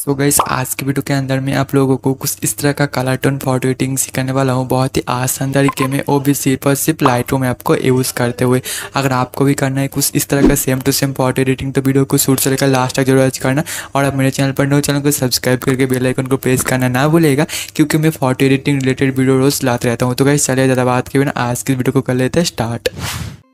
सो so गई आज के वीडियो के अंदर मैं आप लोगों को कुछ इस तरह का कलर टोन फोटो एडिटिंग सिखाने वाला हूँ बहुत ही आसान तरीके में वो भी सिर्फ और सिर्फ लाइट में आपको यूज़ करते हुए अगर आपको भी करना है कुछ इस तरह का same to same photo editing तो वीडियो को शूट से लेकर लास्ट तक जरूर करना और आप मेरे चैनल पर नो चैनल को सब्सक्राइब करके बेलाइकन को प्रेस करना ना भूलेगा क्योंकि मैं फोटो एडिटिंग रिलेटेड वीडियो रोज़ लाते रहता हूँ तो गई चलिए ज़्यादा बात के बिना आज की वीडियो को कर लेते हैं स्टार्ट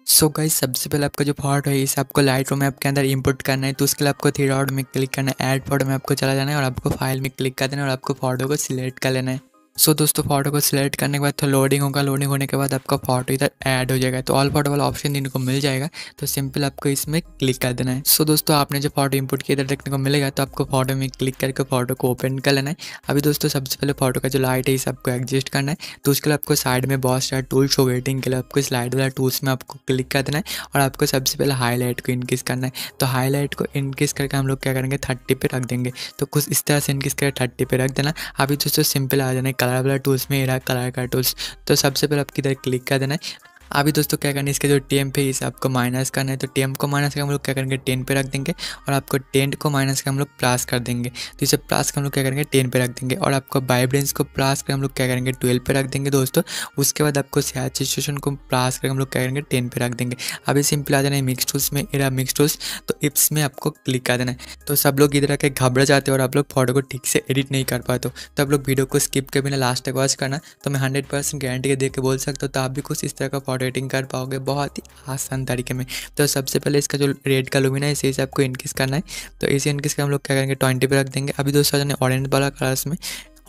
सो so गाइज सबसे पहले आपका जो फॉर्ड है इसे आपको लाइट रूम ऐप के अंदर इनपुट करना है तो उसके लिए आपको थ्री डॉट में क्लिक करना है ऐड फॉर्ड में आपको चला जाना है और आपको फाइल में क्लिक कर देना है और आपको फोटो को सिलेक्ट कर लेना है सो so, दोस्तों फोटो को सिलेक्ट करने के बाद तो लोडिंग होगा लोडिंग होने के बाद आपका फोटो इधर ऐड हो जाएगा तो ऑल फोटो वाला ऑप्शन इनको मिल जाएगा तो सिंपल आपको इसमें क्लिक कर देना है सो so, दोस्तों आपने जो फोटो इनपुट किया इधर देखने को मिलेगा तो आपको फोटो में क्लिक करके फोटो को ओपन कर लेना है अभी दोस्तों सबसे पहले फोटो का जो लाइट है इसे आपको एडजस्ट करना है तो उसके लिए आपको साइड में बहुत सारा टूल शो वेटिंग के लिए आपको स्लाइड वाला टूल्स में आपको क्लिक कर देना है और आपको सबसे पहले हाईलाइट को इनक्रीज करना है तो हाईलाइट को इनक्रीज करके हम लोग क्या करेंगे थर्टी पे रख देंगे तो कुछ इस तरह से इनक्रीज करके थर्टी पे रख देना अभी दोस्तों सिंपल आ जाना है कलर वाला टूल्स में रहा कलर का टूल्स तो सबसे पहले आपकी इधर क्लिक कर देना है अभी दोस्तों क्या करना है इसके जो टेम पे इसे आपको माइनस करना है तो टेम को माइनस कर हम लोग क्या करेंगे टेन पे रख देंगे और आपको टेन को माइनस कर हम लोग प्लस कर देंगे तो इसे प्लस का हम लोग क्या करेंगे टेन पे रख देंगे और आपको वाइब्रेंस को प्लस कर हम लोग क्या करेंगे ट्वेल्व पे रख देंगे दोस्तों उसके बाद आपको सैचुएशन को प्लस कर हम लोग क्या करेंगे टेन पे रख देंगे अभी सिंपल आ जाना है मिक्स टूल्स में एरा मिक्स टूल्स तो इप्स में आपको क्लिक कर देना है तो सब लोग इधर आके घबरा जाते हो और आप लोग फोटो को ठीक से एडिट नहीं कर पाते तो आप लोग वीडियो को स्किप के बिना लास्ट तक वॉच करना तो मैं हंड्रेड परसेंट गारंटी के बोल सकता हूँ तो आप भी कुछ इस तरह का मॉडरेटिंग कर पाओगे बहुत ही आसान तरीके में तो सबसे पहले इसका जो रेड का लुमिन है इसे इसे आपको इनक्रीज़ करना है तो इसे इनक्रीज़ का हम लोग क्या करेंगे ट्वेंटी पे रख देंगे अभी दोस्तों जाने ऑरेंज वाला कलर्स में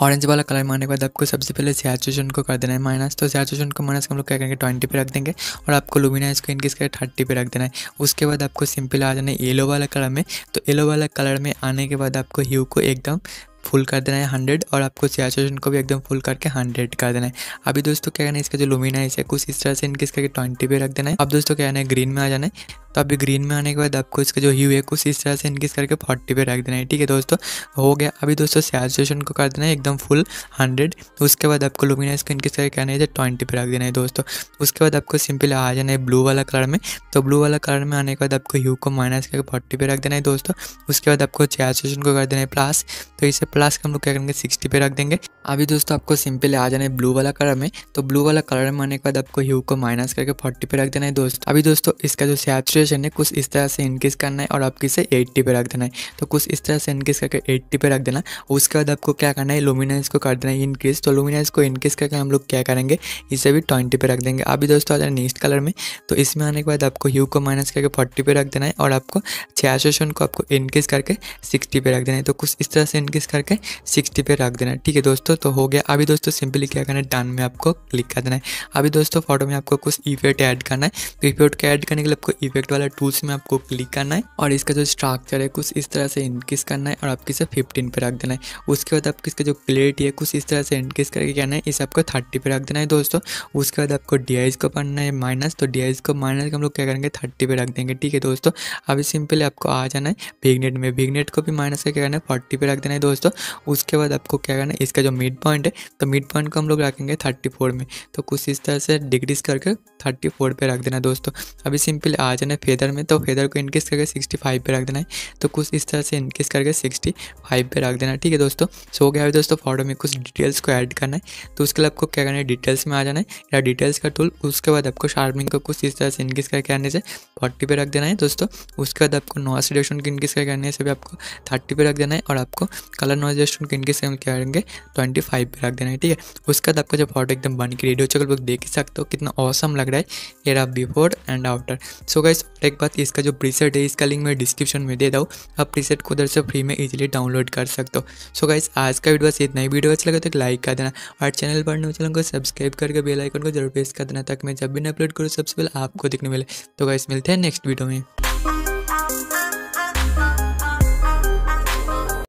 ऑरेंज वाला कलर मारने के बाद आपको सबसे पहले सैचुएशन को कर देना है माइनस तो सैचुएशन को माइनस हम लोग क्या करेंगे ट्वेंटी पे रख देंगे और आपको लुमिना इसको इनकेस करके थर्टी पे रख देना है उसके बाद आपको सिंपल आ जाना है येलो वाला कलर में तो येलो वाला कलर में आने के बाद आपको ह्यू को एकदम फुल कर देना है हंड्रेड और आपको सियाचन को भी एकदम फुल करके हंड्रेड कर देना है अभी दोस्तों क्या करना है इसका जो लुमिना है इसे कुछ इस तरह से इनके इसका ट्वेंटी पे रख देना है अब दोस्तों क्या करना है ग्रीन में आ जाना है तो अभी ग्रीन में आने के बाद आपको इसका जो ह्यू है कुछ इस तरह से इनक्रीज करके फोर्टी पे रख देना है ठीक है दोस्तों हो गया अभी दोस्तों सैचुएशन को कर देना है एकदम फुल हंड्रेड उसके बाद आपको लुमिनाइज को इनक्रीज करके आना है ट्वेंटी पे रख देना है दोस्तों उसके बाद आपको सिंपल आ जाना है ब्लू वाला कलर में तो ब्लू वाला कलर में आने के बाद आपको ह्यू को माइनस करके फोर्टी पे रख देना है दोस्तों उसके बाद आपको सैचुएशन को कर देना है प्लस तो इसे प्लस हम लोग क्या करेंगे सिक्सटी पे रख देंगे अभी दोस्तों आपको सिंपल आ जाना है ब्लू वाला कलर में तो ब्लू वाला कलर में आने के बाद आपको ह्यू को माइनस करके फोर्टी पे रख देना है दोस्तों अभी दोस्तों इसका जो सैचुएशन पोजीशन है कुछ इस तरह से इंक्रीज करना है और आपको इसे एट्टी पे रख देना है तो कुछ इस तरह से इंक्रीज करके एट्टी पे रख देना उसके बाद आपको क्या करना है लुमिनाइज को कर देना है इंक्रीज तो लुमिनाइज को इंक्रीज करके हम लोग क्या करेंगे इसे भी ट्वेंटी पे रख देंगे अभी दोस्तों आ जाए नेक्स्ट कलर में तो इसमें आने के बाद आपको ह्यू को माइनस करके फोर्टी पे रख देना है और आपको छियासठ को आपको इंक्रीज करके सिक्सटी पे रख देना है तो कुछ इस तरह से इंक्रीज करके सिक्सटी पे रख देना है ठीक है दोस्तों तो हो गया अभी दोस्तों सिंपली क्या करना है डन में आपको क्लिक कर देना है अभी दोस्तों फोटो में आपको कुछ इफेक्ट ऐड करना है तो इफेक्ट को ऐड करने के लिए आपको इफेक्ट इफेक्ट वाला टूल्स में आपको क्लिक करना है और इसका जो स्ट्रक्चर है कुछ इस तरह से इनक्रीज करना है और आपके से फिफ्टीन पे रख देना है उसके बाद आपके इसका जो क्लियरिटी है कुछ इस तरह से इनक्रीज करके कहना है इसे आपको थर्टी पे रख देना है दोस्तों उसके बाद आपको डी को पढ़ना है माइनस तो डी को माइनस हम लोग क्या करेंगे थर्टी पे रख देंगे ठीक है दोस्तों अभी सिंपली आपको आ जाना है भिगनेट में भिगनेट को भी माइनस का क्या करना है फोर्टी पे रख देना है दोस्तों उसके बाद आपको क्या करना है इसका जो मिड पॉइंट है तो मिड पॉइंट को हम लोग रखेंगे थर्टी में तो कुछ इस तरह से डिग्रीज करके थर्टी फोर पे रख देना है दोस्तों अभी सिंपली आ जाना है फेदर में तो फेदर को इंक्रीज़ करके सिक्सटी फाइव पे रख देना है तो कुछ इस तरह से इंक्रीज़ करके सिक्सटी फाइव पर रख देना है ठीक है दोस्तों सो गया है दोस्तों फोटो में कुछ डिटेल्स को ऐड करना है तो उसके लिए आपको क्या करना है डिटेल्स में आ जाना है या डिटेल्स का टूल उसके बाद आपको शार्पनिंग को कुछ इस तरह से इंक्रीज़ करके आने से फोर्टी पे रख देना है दोस्तों उसके बाद आपको नॉइस रिडक्शन को इंक्रीज़ करके आने से भी आपको थर्टी पे रख देना है और आपको कलर नॉइस रिडक्शन को इंक्रीज़ करके आएंगे ट्वेंटी फाइव पे रख देना है ठीक है उसके बाद आपको जब फोटो एकदम बन के रेडियो हो देख ही सकते हो कितना औसम लग रहा है एरा before and after so guys एक बात इसका जो प्रीसेट है इसका लिंक मैं डिस्क्रिप्शन में दे रहा हूँ आप प्रीसेट को उधर से फ्री में इजीली डाउनलोड कर सकते हो सो गाइस आज का वीडियो बस इतना ही वीडियो अच्छा लगा तो एक लाइक कर देना और चैनल पर नए तो चैनल को सब्सक्राइब करके बेल आइकन को जरूर प्रेस कर देना ताकि मैं जब भी अपलोड करूँ सबसे पहले आपको दिखने मिले तो गाइस मिलते हैं नेक्स्ट वीडियो में